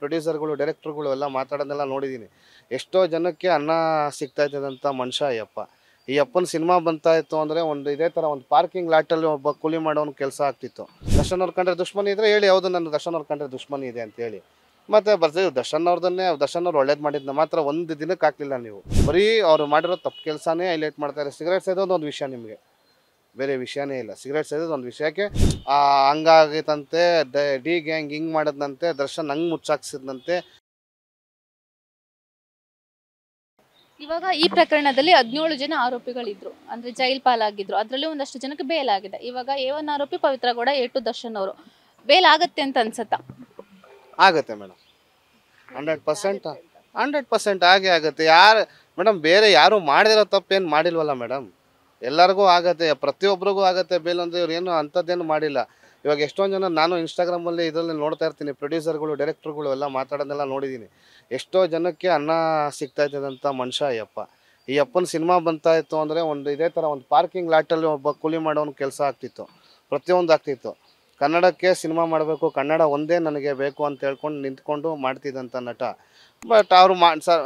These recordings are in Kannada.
ಪ್ರೊಡ್ಯೂಸರ್ಗಳು ಡೈರೆಕ್ಟರ್ಗಳು ಎಲ್ಲ ಮಾತಾಡೋದೆಲ್ಲ ನೋಡಿದ್ದೀನಿ ಎಷ್ಟೋ ಜನಕ್ಕೆ ಅನ್ನ ಸಿಗ್ತಾ ಇದ್ದಂಥ ಮನುಷ್ಯ ಅಯ್ಯಪ್ಪ ಅಪ್ಪ ಈ ಅಪ್ಪನ ಸಿನಿಮಾ ಬಂತಾ ಇತ್ತು ಅಂದರೆ ಒಂದು ಇದೇ ಥರ ಒಂದು ಪಾರ್ಕಿಂಗ್ ಲಾಟಲ್ಲಿ ಒಬ್ಬ ಕೂಲಿ ಒಂದು ಕೆಲಸ ಆಗ್ತಿತ್ತು ದರ್ಶನ್ ಅವ್ರ ಕಂಡ್ರೆ ದುಶ್ಮನಿ ಇದ್ರೆ ಹೇಳಿ ಯಾವುದು ನನ್ನ ದರ್ಶನ್ ಅವ್ರ ಕಂಡ್ರೆ ದುಶ್ಮನಿ ಇದೆ ಅಂತ ಹೇಳಿ ಮತ್ತೆ ಬರ್ತೀವಿ ದರ್ಶನ್ ಅವ್ರದನ್ನೇ ದರ್ಶನ್ ಅವ್ರು ಒಳ್ಳೇದು ಮಾಡಿದ್ನ ಮಾತ್ರ ಒಂದು ದಿನಕ್ಕೆ ಹಾಕ್ಲಿಲ್ಲ ನೀವು ಬರೀ ಅವ್ರು ಮಾಡಿರೋ ತಪ್ಪು ಕೆಲಸನೇ ಹೈಲೈಟ್ ಮಾಡ್ತಾರೆ ಸಿಗರೇಟ್ ಇದೊಂದು ಒಂದು ವಿಷಯ ನಿಮಗೆ ಬೇರೆ ವಿಷಯನೇ ಇಲ್ಲ ಸಿಗರೇಟ್ ಸೇದೋದು ಒಂದು ವಿಷಯಕ್ಕೆ ಹಂಗಾಗಿತ್ತಂತೆ ಡಿ ಗ್ಯಾಂಗ್ ಹಿಂಗ್ ಮಾಡದ್ನಂತೆ ದರ್ಶನ್ ಹಂಗ್ ಮುಚ್ಚಾಕ್ಸಿದಂತೆ ಇವಾಗ ಈ ಪ್ರಕರಣದಲ್ಲಿ ಹದಿನೇಳು ಜನ ಆರೋಪಿಗಳಿದ್ರು ಅಂದ್ರೆ ಜೈಲ್ ಪಾಲಾಗಿದ್ರು ಅದರಲ್ಲಿ ಒಂದಷ್ಟು ಜನಕ್ಕೆ ಬೇಲ್ ಆಗಿದೆ ಇವಾಗ ಎ ಒನ್ ಆರೋಪಿ ಪವಿತ್ರ ಗೌಡ ಎ ಟು ದರ್ಶನ್ ಅವರು ಬೇಲ್ ಆಗತ್ತೆ ಅಂತ ಅನ್ಸತ್ತ ಆಗತ್ತೆ madam hundred percent hundred percent ಆಗೇ ಆಗುತ್ತೆ ಯಾರು ಮೇಡಮ್ ಬೇರೆ ಯಾರು ಮಾಡಿದಿರೋ ತಪ್ಪೇನು ಮಾಡಿಲ್ವಲ್ಲ ಮೇಡಮ್ ಎಲ್ಲರಿಗೂ ಆಗುತ್ತೆ ಪ್ರತಿಯೊಬ್ಬರಿಗೂ ಆಗುತ್ತೆ ಬೇಲ್ ಅಂದರೆ ಇವ್ರು ಏನು ಅಂಥದ್ದೇನು ಮಾಡಿಲ್ಲ ಇವಾಗ ಎಷ್ಟೊಂದು ಜನ ನಾನು ಇನ್ಸ್ಟಾಗ್ರಾಮಲ್ಲಿ ಇದರಲ್ಲಿ ನೋಡ್ತಾ ಇರ್ತೀನಿ ಪ್ರೊಡ್ಯೂಸರ್ಗಳು ಡೈರೆಕ್ಟರ್ಗಳು ಎಲ್ಲ ಮಾತಾಡೋದೆಲ್ಲ ನೋಡಿದ್ದೀನಿ ಎಷ್ಟೋ ಜನಕ್ಕೆ ಅನ್ನ ಸಿಗ್ತಾ ಇದ್ದಂಥ ಮನುಷ್ಯ ಈ ಅಪ್ಪ ಈ ಅಪ್ಪನ ಸಿನಿಮಾ ಬಂತಾ ಇತ್ತು ಅಂದರೆ ಒಂದು ಇದೇ ಥರ ಒಂದು ಪಾರ್ಕಿಂಗ್ ಲಾಟಲ್ಲಿ ಒಬ್ಬ ಕೂಲಿ ಒಂದು ಕೆಲಸ ಆಗ್ತಿತ್ತು ಪ್ರತಿಯೊಂದು ಆಗ್ತಿತ್ತು ಕನ್ನಡಕ್ಕೆ ಸಿನಿಮಾ ಮಾಡಬೇಕು ಕನ್ನಡ ಒಂದೇ ನನಗೆ ಬೇಕು ಅಂತ ಹೇಳ್ಕೊಂಡು ನಿಂತ್ಕೊಂಡು ಮಾಡ್ತಿದ್ದಂಥ ನಟ ಬಟ್ ಅವರು ಮಾ ಸರ್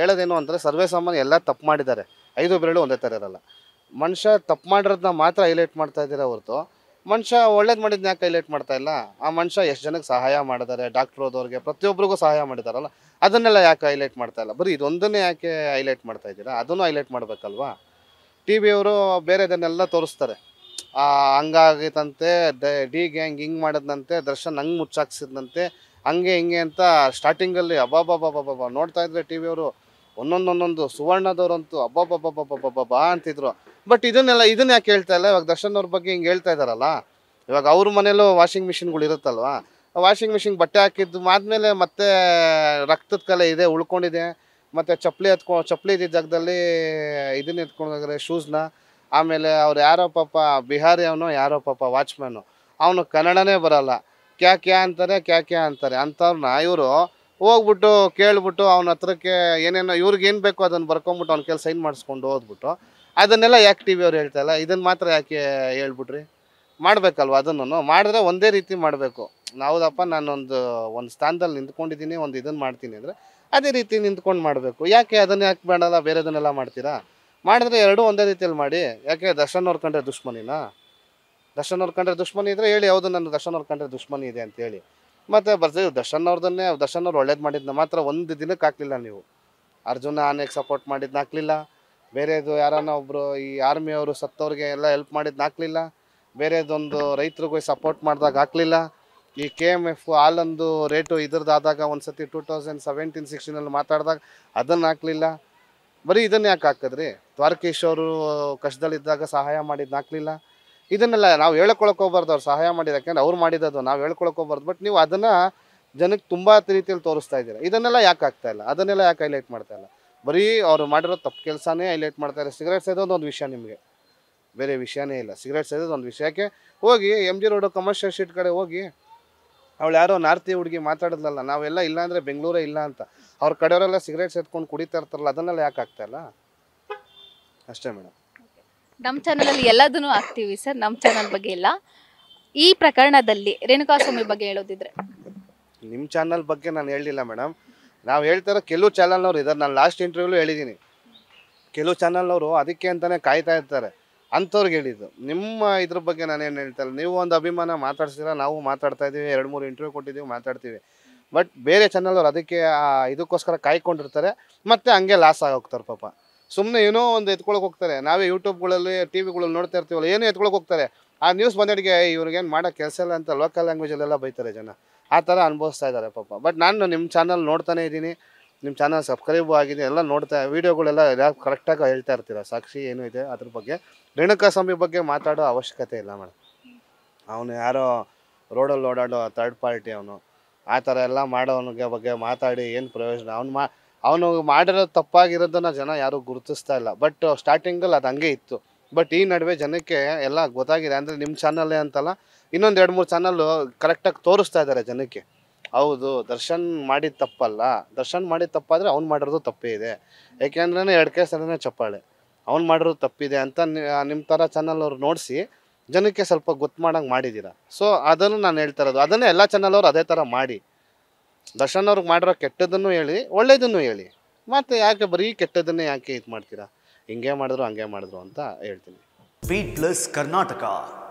ಹೇಳೋದೇನು ಅಂದರೆ ಸರ್ವೇ ಸಾಮಾನ್ಯ ಎಲ್ಲ ತಪ್ಪು ಮಾಡಿದ್ದಾರೆ ಐದು ಬೆರಳು ಒಂದೇ ಥರ ಇರಲ್ಲ ಮನುಷ್ಯ ತಪ್ಪು ಮಾಡಿರೋದನ್ನ ಮಾತ್ರ ಹೈಲೈಟ್ ಮಾಡ್ತಾ ಇದ್ದೀರಾ ಹೊರತು ಮನುಷ್ಯ ಒಳ್ಳೇದು ಮಾಡಿದ್ನ ಯಾಕೆ ಹೈಲೈಟ್ ಮಾಡ್ತಾ ಇಲ್ಲ ಆ ಮನುಷ್ಯ ಎಷ್ಟು ಜನಕ್ಕೆ ಸಹಾಯ ಮಾಡಿದ್ದಾರೆ ಡಾಕ್ಟ್ರ್ ಹೋದವ್ರಿಗೆ ಪ್ರತಿಯೊಬ್ಬರಿಗೂ ಸಹಾಯ ಮಾಡಿದಾರಲ್ಲ ಅದನ್ನೆಲ್ಲ ಯಾಕೆ ಹೈಲೈಟ್ ಮಾಡ್ತಾ ಇಲ್ಲ ಬರೀ ಇದೊಂದನ್ನೇ ಯಾಕೆ ಹೈಲೈಟ್ ಮಾಡ್ತಾ ಇದ್ದೀರಾ ಅದನ್ನು ಹೈಲೈಟ್ ಮಾಡಬೇಕಲ್ವಾ ಟಿ ವಿಯವರು ಬೇರೆದನ್ನೆಲ್ಲ ತೋರಿಸ್ತಾರೆ ಹಂಗಾಗಿತ್ತಂತೆ ಡಿ ಗ್ಯಾಂಗ್ ಹಿಂಗೆ ಮಾಡಿದ್ನಂತೆ ದರ್ಶನ್ ಹಂಗೆ ಮುಚ್ಚಾಕ್ಸಿದ್ನಂತೆ ಹಂಗೆ ಹಿಂಗೆ ಅಂತ ಸ್ಟಾರ್ಟಿಂಗಲ್ಲಿ ಅಬ್ಬಾಬಾಬಾಬಾಬಾ ನೋಡ್ತಾ ಇದ್ರೆ ಟಿ ವಿಯವರು ಒಂದೊಂದೊಂದೊಂದು ಸುವರ್ಣದವ್ರಂತೂ ಅಬ್ಬಾಬಾಬಾಬಾಬಾಬಾ ಅಂತಿದ್ರು ಬಟ್ ಇದನ್ನೆಲ್ಲ ಇದನ್ನ ಯಾಕೆ ಹೇಳ್ತಾ ಇಲ್ಲ ಇವಾಗ ದರ್ಶನ್ ಅವ್ರ ಬಗ್ಗೆ ಹಿಂಗೆ ಹೇಳ್ತಾ ಇದಾರಲ್ಲ ಇವಾಗ ಅವ್ರ ಮನೇಲೂ ವಾಷಿಂಗ್ ಮಿಷಿನ್ಗಳು ಇರುತ್ತಲ್ವಾ ವಾಷಿಂಗ್ ಮಿಷಿನ್ ಬಟ್ಟೆ ಹಾಕಿದ್ದು ಆದಮೇಲೆ ಮತ್ತೆ ರಕ್ತದ ಕಲೆ ಇದೆ ಉಳ್ಕೊಂಡಿದೆ ಮತ್ತು ಚಪ್ಪಲಿ ಎತ್ಕೊ ಚಪ್ಪಲಿ ಇದ್ದ ಜಾಗದಲ್ಲಿ ಇದನ್ನ ಎತ್ಕೊಂಡೋಗ್ರೆ ಶೂಸ್ನ ಆಮೇಲೆ ಅವ್ರು ಯಾರೋ ಪಾಪ ಬಿಹಾರಿ ಅವನು ಯಾರೋ ಪಾಪ ವಾಚ್ಮ್ಯಾನು ಅವನು ಕನ್ನಡನೇ ಬರಲ್ಲ ಕ್ಯಾ ಕ್ಯಾ ಅಂತಾರೆ ಕ್ಯಾ ಕ್ಯಾ ಅಂತಾರೆ ಅಂಥವ್ರನ್ನ ಇವರು ಹೋಗ್ಬಿಟ್ಟು ಕೇಳ್ಬಿಟ್ಟು ಅವನ ಹತ್ರಕ್ಕೆ ಏನೇನೋ ಏನು ಬೇಕೋ ಅದನ್ನು ಬರ್ಕೊಂಬಿಟ್ಟು ಅವ್ನ ಕೆಲಸ ಸೈನ್ ಮಾಡಿಸ್ಕೊಂಡು ಓದ್ಬಿಟ್ಟು ಅದನ್ನೆಲ್ಲ ಯಾಕೆ ಟಿ ವಿಯವ್ರು ಹೇಳ್ತಾಯಿಲ್ಲ ಇದನ್ನು ಮಾತ್ರ ಯಾಕೆ ಹೇಳ್ಬಿಟ್ರಿ ಮಾಡಬೇಕಲ್ವ ಅದನ್ನು ಮಾಡಿದ್ರೆ ಒಂದೇ ರೀತಿ ಮಾಡಬೇಕು ನಾವುದಪ್ಪ ನಾನೊಂದು ಒಂದು ಸ್ಥಾನದಲ್ಲಿ ನಿಂತ್ಕೊಂಡಿದ್ದೀನಿ ಒಂದು ಇದನ್ನು ಮಾಡ್ತೀನಿ ಅಂದರೆ ಅದೇ ರೀತಿ ನಿಂತ್ಕೊಂಡು ಮಾಡಬೇಕು ಯಾಕೆ ಅದನ್ನು ಯಾಕೆ ಬೇಡಲ್ಲ ಬೇರೆದನ್ನೆಲ್ಲ ಮಾಡ್ತೀರಾ ಮಾಡಿದ್ರೆ ಎರಡೂ ಒಂದೇ ರೀತಿಯಲ್ಲಿ ಮಾಡಿ ಯಾಕೆ ದರ್ಶನ ಅವ್ರು ಕಂಡ್ರೆ ದುಷ್ಮನಿನಾ ದರ್ಶನ ದುಶ್ಮನಿ ಕಂಡ್ರೆ ದುಷ್ಮನಿ ಹೇಳಿ ಯಾವುದು ನನ್ನ ದರ್ಶನ ಅವ್ರು ಕಂಡ್ರೆ ದುಷ್ಮನಿ ಇದೆ ಅಂತೇಳಿ ಮತ್ತು ಬರ್ತೀವಿ ದರ್ಶನ್ ಅವ್ರದನ್ನೇ ದರ್ಶನ್ ಅವ್ರು ಒಳ್ಳೇದು ಮಾಡಿದ್ನ ಮಾತ್ರ ಒಂದು ದಿನಕ್ಕೆ ಹಾಕ್ಲಿಲ್ಲ ನೀವು ಅರ್ಜುನ ಆನೆಗೆ ಸಪೋರ್ಟ್ ಮಾಡಿದ್ನ ಹಾಕ್ಲಿಲ್ಲ ಬೇರೆದು ಯಾರನ್ನ ಒಬ್ಬರು ಈ ಆರ್ಮಿಯವರು ಸತ್ತವ್ರಿಗೆ ಎಲ್ಲ ಹೆಲ್ಪ್ ಮಾಡಿದ್ನಾಗಲಿಲ್ಲ ಹಾಕ್ಲಿಲ್ಲ ಬೇರೆದೊಂದು ರೈತರಿಗೆ ಸಪೋರ್ಟ್ ಮಾಡಿದಾಗ ಹಾಕ್ಲಿಲ್ಲ ಈ ಕೆ ಎಮ್ ಎಫ್ ಹಾಲೊಂದು ರೇಟು ಇದ್ರದ್ದಾದಾಗ ಒಂದು ಸತಿ ಟೂ ತೌಸಂಡ್ ಸೆವೆಂಟೀನ್ ಸಿಕ್ಸ್ಟೀನಲ್ಲಿ ಮಾತಾಡಿದಾಗ ಅದನ್ನು ಹಾಕ್ಲಿಲ್ಲ ಬರೀ ಇದನ್ನು ಯಾಕೆ ಹಾಕಿದ್ರಿ ದ್ವಾರಕೇಶ್ ಅವರು ಕಷ್ಟದಲ್ಲಿದ್ದಾಗ ಸಹಾಯ ಮಾಡಿದ್ದು ಹಾಕ್ಲಿಲ್ಲ ಇದನ್ನೆಲ್ಲ ನಾವು ಹೇಳ್ಕೊಳಕ್ಕೆ ಹೋಗ್ಬಾರ್ದು ಅವ್ರು ಸಹಾಯ ಮಾಡಿದ ಯಾಕೆಂದ್ರೆ ಅವ್ರು ಮಾಡಿದದು ನಾವು ಹೇಳ್ಕೊಳಕ್ಕೆ ಹೋಗ್ಬಾರ್ದು ಬಟ್ ನೀವು ಅದನ್ನು ಜನಕ್ಕೆ ತುಂಬ ರೀತಿಯಲ್ಲಿ ತೋರಿಸ್ತಾ ಇದ್ದೀರಾ ಇದನ್ನೆಲ್ಲ ಯಾಕೆ ಆಗ್ತಾ ಇಲ್ಲ ಅದನ್ನೆಲ್ಲ ಯಾಕೆ ಹೈಲೈಟ್ ಮಾಡ್ತಾ ಇಲ್ಲ ಬರೀ ಅವರು ಮಾಡಿರೋ ತಪ್ಪು ಕೆಲಸನೇ ಹೈಲೈಟ್ ಮಾಡ್ತಾರೆ ಸಿಗರೇಟ್ ಸೇದೋದು ಒಂದು ವಿಷಯ ನಿಮಗೆ ಬೇರೆ ವಿಷಯನೇ ಇಲ್ಲ ಸಿಗರೇಟ್ ಸೇದೋದು ಒಂದು ವಿಷಯಕ್ಕೆ ಹೋಗಿ M G road commercial street ಕಡೆ ಹೋಗಿ ಅವಳು ಯಾರೋ ನಾರ್ತಿ ಹುಡುಗಿ ಮಾತಾಡಿದ್ಲಲ್ಲ ನಾವೆಲ್ಲ ಇಲ್ಲ ಅಂದರೆ ಬೆಂಗಳೂರೇ ಇಲ್ಲ ಅಂತ ಅವ್ರ ಕಡೆಯವರೆಲ್ಲ ಸಿಗರೇಟ್ ಸೇದ್ಕೊಂಡು ಕುಡಿತಾ ಇರ್ತಾರಲ್ಲ ಅದನ್ನೆಲ್ಲ ಯಾಕೆ ಆಗ್ತಾಯಿಲ್ಲ ಅಷ್ಟೇ ಮೇಡಮ್ ನಮ್ಮ ಚಾನಲಲ್ಲಿ ಎಲ್ಲದನ್ನು ಹಾಕ್ತೀವಿ ಸರ್ ನಮ್ಮ ಚಾನಲ್ ಬಗ್ಗೆ ಇಲ್ಲ ಈ ಪ್ರಕರಣದಲ್ಲಿ ರೇಣುಕಾಸ್ವಾಮಿ ಬಗ್ಗೆ ಹೇಳೋದಿದ್ರೆ ನಿಮ್ಮ ಚಾನಲ್ ಬಗ್ಗೆ ನಾನು ಹೇಳಲಿಲ್ಲ ಮೇಡಮ್ ನಾವು ಹೇಳ್ತಾರೋ ಕೆಲವು ಚಾನಲ್ನವ್ರು ಇದ್ರ ನಾನು ಲಾಸ್ಟ್ ಇಂಟರ್ವ್ಯೂಲು ಹೇಳಿದ್ದೀನಿ ಕೆಲವು ಚಾನಲ್ನವರು ಅದಕ್ಕೆ ಅಂತಲೇ ಕಾಯ್ತಾ ಇರ್ತಾರೆ ಅಂಥವ್ರಿಗೆ ಹೇಳಿದ್ದು ನಿಮ್ಮ ಇದ್ರ ಬಗ್ಗೆ ನಾನು ಏನು ಹೇಳ್ತಾರೆ ನೀವು ಒಂದು ಅಭಿಮಾನ ಮಾತಾಡ್ಸಿರ ನಾವು ಮಾತಾಡ್ತಾ ಇದ್ದೀವಿ ಎರಡು ಮೂರು ಇಂಟರ್ವ್ಯೂ ಕೊಟ್ಟಿದ್ದೀವಿ ಮಾತಾಡ್ತೀವಿ ಬಟ್ ಬೇರೆ ಚಾನಲ್ನವ್ರು ಅದಕ್ಕೆ ಇದಕ್ಕೋಸ್ಕರ ಕಾಯ್ಕೊಂಡಿರ್ತಾರೆ ಮತ್ತು ಹಂಗೆ ಲಾಸ್ ಆಗೋಗ್ತಾರೆ ಪಾಪ ಸುಮ್ಮನೆ ಏನೋ ಒಂದು ಎತ್ಕೊಳಕ್ಕೆ ಹೋಗ್ತಾರೆ ನಾವೇ ಯೂಟ್ಯೂಬ್ಗಳಲ್ಲಿ ಟಿ ವಿಗಳಲ್ಲಿ ನೋಡ್ತಾ ಇರ್ತೀವಲ್ಲ ಏನೋ ಎತ್ಕೊಳಕ್ಕೆ ಹೋಗ್ತಾರೆ ಆ ನ್ಯೂಸ್ ಬಂದಡಿಗೆ ಇವ್ರಿಗೇನು ಮಾಡೋ ಕೆಲಸ ಇಲ್ಲ ಅಂತ ಲೋಕಲ್ ಲ್ಯಾಂಗ್ವೇಜಲ್ಲೆಲ್ಲ ಬೈತಾರೆ ಜನ ಆ ಥರ ಅನುಭವಿಸ್ತಾ ಇದ್ದಾರೆ ಪಾಪ ಬಟ್ ನಾನು ನಿಮ್ಮ ಚಾನಲ್ ನೋಡ್ತಾನೆ ಇದ್ದೀನಿ ನಿಮ್ಮ ಚಾನಲ್ ಸಬ್ಸ್ಕ್ರೈಬ್ ಆಗಿದೆ ಎಲ್ಲ ನೋಡ್ತಾ ವೀಡಿಯೋಗಳೆಲ್ಲ ಕರೆಕ್ಟಾಗಿ ಹೇಳ್ತಾ ಇರ್ತೀರ ಸಾಕ್ಷಿ ಏನು ಇದೆ ಅದ್ರ ಬಗ್ಗೆ ರೇಣುಕಾ ಸ್ವಾಮಿ ಬಗ್ಗೆ ಮಾತಾಡೋ ಅವಶ್ಯಕತೆ ಇಲ್ಲ ಮೇಡಮ್ ಅವನು ಯಾರೋ ರೋಡಲ್ಲಿ ಓಡಾಡೋ ಥರ್ಡ್ ಪಾರ್ಟಿ ಅವನು ಆ ಥರ ಎಲ್ಲ ಮಾಡೋನಿಗೆ ಬಗ್ಗೆ ಮಾತಾಡಿ ಏನು ಪ್ರಯೋಜನ ಅವ್ನು ಮಾ ಅವನು ಮಾಡಿರೋದು ತಪ್ಪಾಗಿರೋದನ್ನು ಜನ ಯಾರೂ ಗುರುತಿಸ್ತಾ ಇಲ್ಲ ಬಟ್ ಸ್ಟಾರ್ಟಿಂಗಲ್ಲಿ ಅದು ಹಂಗೆ ಇತ್ತು ಬಟ್ ಈ ನಡುವೆ ಜನಕ್ಕೆ ಎಲ್ಲ ಗೊತ್ತಾಗಿದೆ ಅಂದರೆ ನಿಮ್ಮ ಚಾನಲ್ಲೇ ಅಂತಲ್ಲ ಇನ್ನೊಂದು ಎರಡು ಮೂರು ಚಾನಲ್ಲು ಕರೆಕ್ಟಾಗಿ ತೋರಿಸ್ತಾ ಇದ್ದಾರೆ ಜನಕ್ಕೆ ಹೌದು ದರ್ಶನ್ ಮಾಡಿದ ತಪ್ಪಲ್ಲ ದರ್ಶನ್ ಮಾಡಿದ ತಪ್ಪಾದರೆ ಅವ್ನು ಮಾಡಿರೋದು ತಪ್ಪೇ ಇದೆ ಯಾಕೆಂದ್ರೆ ಎರಡು ಕೇಸಲ್ಲೇ ಚಪ್ಪಾಳೆ ಅವ್ನು ಮಾಡಿರೋದು ತಪ್ಪಿದೆ ಅಂತ ನಿಮ್ಮ ಥರ ಚಾನಲ್ ನೋಡಿಸಿ ಜನಕ್ಕೆ ಸ್ವಲ್ಪ ಗೊತ್ತು ಮಾಡೋಂಗೆ ಮಾಡಿದ್ದೀರ ಸೊ ಅದನ್ನು ನಾನು ಹೇಳ್ತಾ ಇರೋದು ಅದನ್ನೇ ಎಲ್ಲ ಚಾನಲ್ ಅವರು ಅದೇ ಥರ ಮಾಡಿ ದರ್ಶನ್ ಅವ್ರಿಗೆ ಮಾಡಿರೋ ಕೆಟ್ಟದನ್ನು ಹೇಳಿ ಒಳ್ಳೆಯದನ್ನು ಹೇಳಿ ಮತ್ತು ಯಾಕೆ ಬರೀ ಕೆಟ್ಟದನ್ನೇ ಯಾಕೆ ಇದು ಮಾಡ್ತೀರಾ ಹಿಂಗೆ ಮಾಡಿದ್ರು ಹಂಗೆ ಮಾಡಿದ್ರು ಅಂತ ಹೇಳ್ತೀನಿ ಬೀಟ್ ಪ್ಲಸ್ ಕರ್ನಾಟಕ